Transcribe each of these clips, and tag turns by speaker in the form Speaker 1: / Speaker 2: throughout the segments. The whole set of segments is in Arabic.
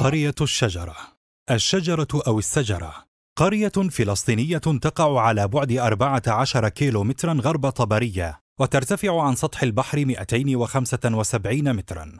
Speaker 1: قرية الشجرة الشجرة أو السجرة قرية فلسطينية تقع على بعد 14 كيلو مترا غرب طبرية وترتفع عن سطح البحر 275 مترا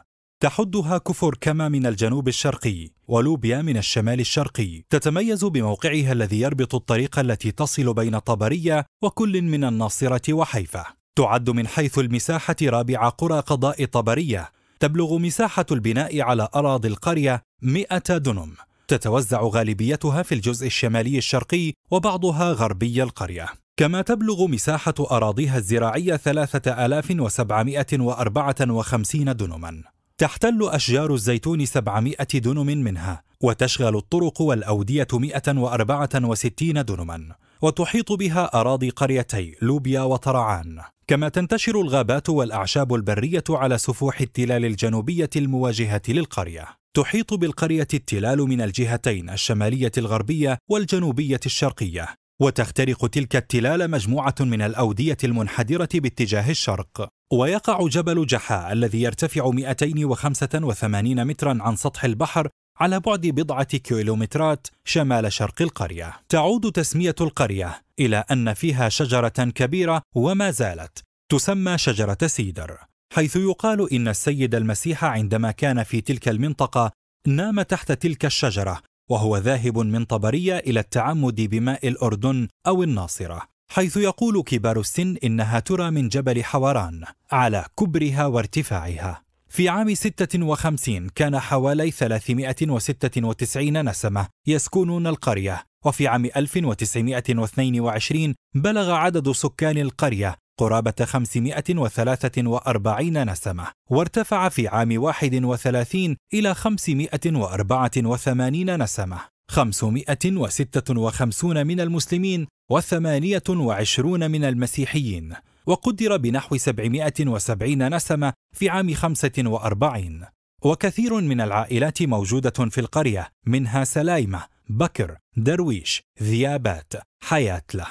Speaker 1: تحدها كفر كما من الجنوب الشرقي ولوبيا من الشمال الشرقي تتميز بموقعها الذي يربط الطريق التي تصل بين طبرية وكل من الناصرة وحيفا تعد من حيث المساحة رابع قرى قضاء طبرية تبلغ مساحة البناء على أراضي القرية 100 دنم تتوزع غالبيتها في الجزء الشمالي الشرقي وبعضها غربي القرية كما تبلغ مساحة أراضيها الزراعية 3754 دنما تحتل أشجار الزيتون 700 دنم منها وتشغل الطرق والأودية 164 دنما وتحيط بها أراضي قريتي لوبيا وطرعان كما تنتشر الغابات والأعشاب البرية على سفوح التلال الجنوبية المواجهة للقرية تحيط بالقرية التلال من الجهتين الشمالية الغربية والجنوبية الشرقية وتخترق تلك التلال مجموعة من الأودية المنحدرة باتجاه الشرق ويقع جبل جحا الذي يرتفع 285 مترا عن سطح البحر على بعد بضعة كيلومترات شمال شرق القرية. تعود تسمية القرية إلى أن فيها شجرة كبيرة وما زالت تسمى شجرة سيدر، حيث يقال إن السيد المسيح عندما كان في تلك المنطقة نام تحت تلك الشجرة وهو ذاهب من طبرية إلى التعمد بماء الأردن أو الناصرة حيث يقول كبار السن إنها ترى من جبل حوران على كبرها وارتفاعها في عام 56 كان حوالي 396 نسمة يسكنون القرية وفي عام 1922 بلغ عدد سكان القرية قرابة 543 نسمة وارتفع في عام 31 إلى 584 نسمة 556 من المسلمين و28 من المسيحيين وقدر بنحو 770 نسمة في عام 45 وكثير من العائلات موجودة في القرية منها سلايمة، بكر، درويش، ذيابات، حياتله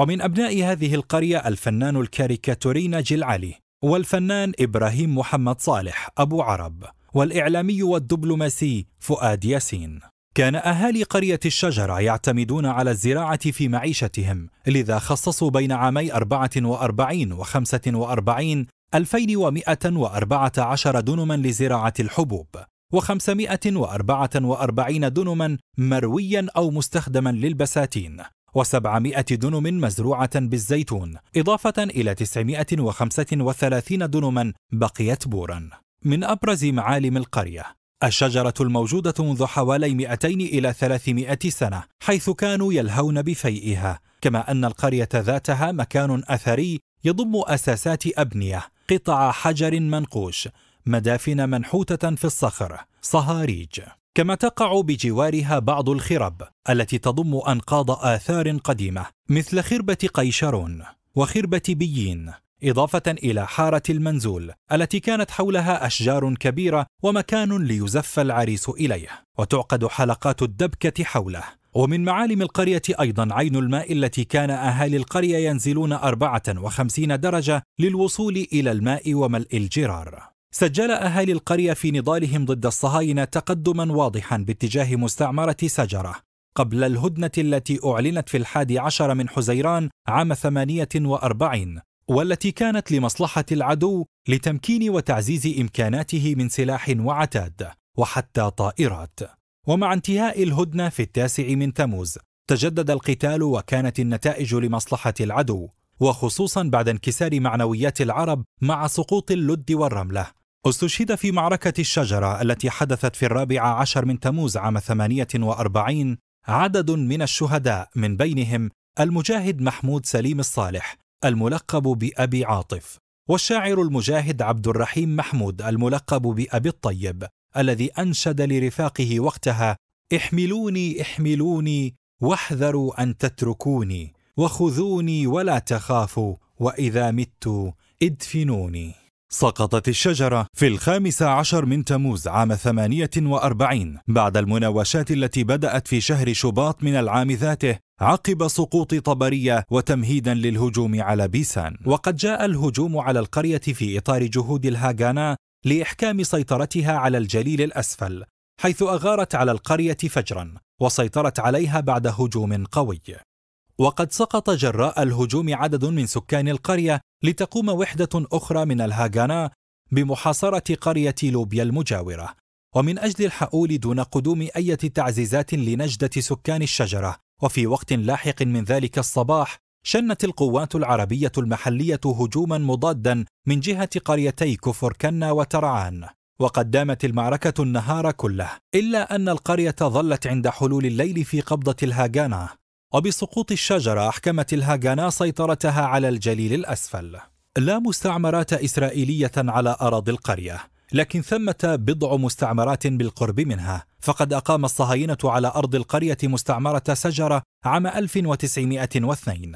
Speaker 1: ومن أبناء هذه القرية الفنان الكاريكاتوري ناجي العلي والفنان إبراهيم محمد صالح أبو عرب والإعلامي والدبلوماسي فؤاد ياسين كان أهالي قرية الشجرة يعتمدون على الزراعة في معيشتهم لذا خصصوا بين عامي 44 و 45 2114 دنما لزراعة الحبوب و544 دنما مرويا أو مستخدما للبساتين و700 دنم مزروعة بالزيتون إضافة إلى 935 دنما بقيت بوراً من أبرز معالم القرية الشجرة الموجودة منذ حوالي 200 إلى 300 سنة حيث كانوا يلهون بفيئها كما أن القرية ذاتها مكان أثري يضم أساسات أبنية قطع حجر منقوش مدافن منحوتة في الصخر صهاريج كما تقع بجوارها بعض الخرب التي تضم أنقاض آثار قديمة مثل خربة قيشرون وخربة بيين إضافة إلى حارة المنزول التي كانت حولها أشجار كبيرة ومكان ليزف العريس إليه وتعقد حلقات الدبكة حوله ومن معالم القرية أيضا عين الماء التي كان أهالي القرية ينزلون 54 درجة للوصول إلى الماء وملء الجرار سجل أهالي القرية في نضالهم ضد الصهاينة تقدما واضحا باتجاه مستعمرة سجرة قبل الهدنة التي أعلنت في الحادي عشر من حزيران عام 48 والتي كانت لمصلحه العدو لتمكين وتعزيز امكاناته من سلاح وعتاد وحتى طائرات ومع انتهاء الهدنه في التاسع من تموز تجدد القتال وكانت النتائج لمصلحه العدو وخصوصا بعد انكسار معنويات العرب مع سقوط اللد والرمله استشهد في معركة الشجرة التي حدثت في الرابع عشر من تموز عام 48 عدد من الشهداء من بينهم المجاهد محمود سليم الصالح الملقب بأبي عاطف والشاعر المجاهد عبد الرحيم محمود الملقب بأبي الطيب الذي أنشد لرفاقه وقتها احملوني احملوني واحذروا أن تتركوني وخذوني ولا تخافوا وإذا مت ادفنوني سقطت الشجرة في الخامس عشر من تموز عام 48 بعد المناوشات التي بدأت في شهر شباط من العام ذاته عقب سقوط طبرية وتمهيدا للهجوم على بيسان وقد جاء الهجوم على القرية في إطار جهود الهاغانا لإحكام سيطرتها على الجليل الأسفل حيث أغارت على القرية فجرا وسيطرت عليها بعد هجوم قوي وقد سقط جراء الهجوم عدد من سكان القرية لتقوم وحدة أخرى من الهاغانا بمحاصرة قرية لوبيا المجاورة ومن أجل الحؤول دون قدوم أي تعزيزات لنجدة سكان الشجرة وفي وقت لاحق من ذلك الصباح شنت القوات العربية المحلية هجوما مضادا من جهة قريتي كفر كنا وترعان وقد دامت المعركة النهار كله إلا أن القرية ظلت عند حلول الليل في قبضة الهاغانا وبسقوط الشجرة أحكمت الهاغانا سيطرتها على الجليل الأسفل لا مستعمرات إسرائيلية على أراضي القرية لكن ثمة بضع مستعمرات بالقرب منها فقد أقام الصهاينة على أرض القرية مستعمرة سجرة عام 1902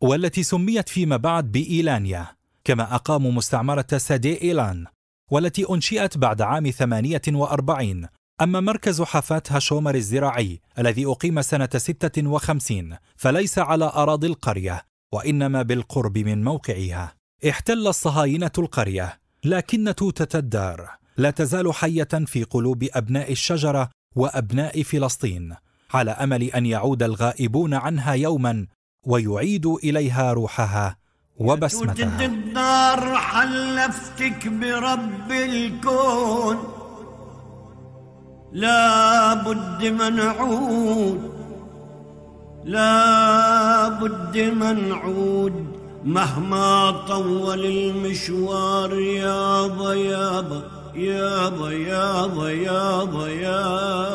Speaker 1: والتي سميت فيما بعد بإيلانيا كما أقاموا مستعمرة سادي إيلان والتي أنشئت بعد عام 48 أما مركز حفات هاشومر الزراعي الذي أقيم سنة 56 فليس على أراضي القرية وإنما بالقرب من موقعها احتل الصهاينة القرية لكن توتة الدار لا تزال حية في قلوب أبناء الشجرة وأبناء فلسطين على أمل أن يعود الغائبون عنها يوما ويعيدوا إليها روحها وبسمتها توتة الدار حلفتك برب الكون لا بد منعود لا بد منعود مهما طول المشوار يا يابا يابا يابا يابا يابا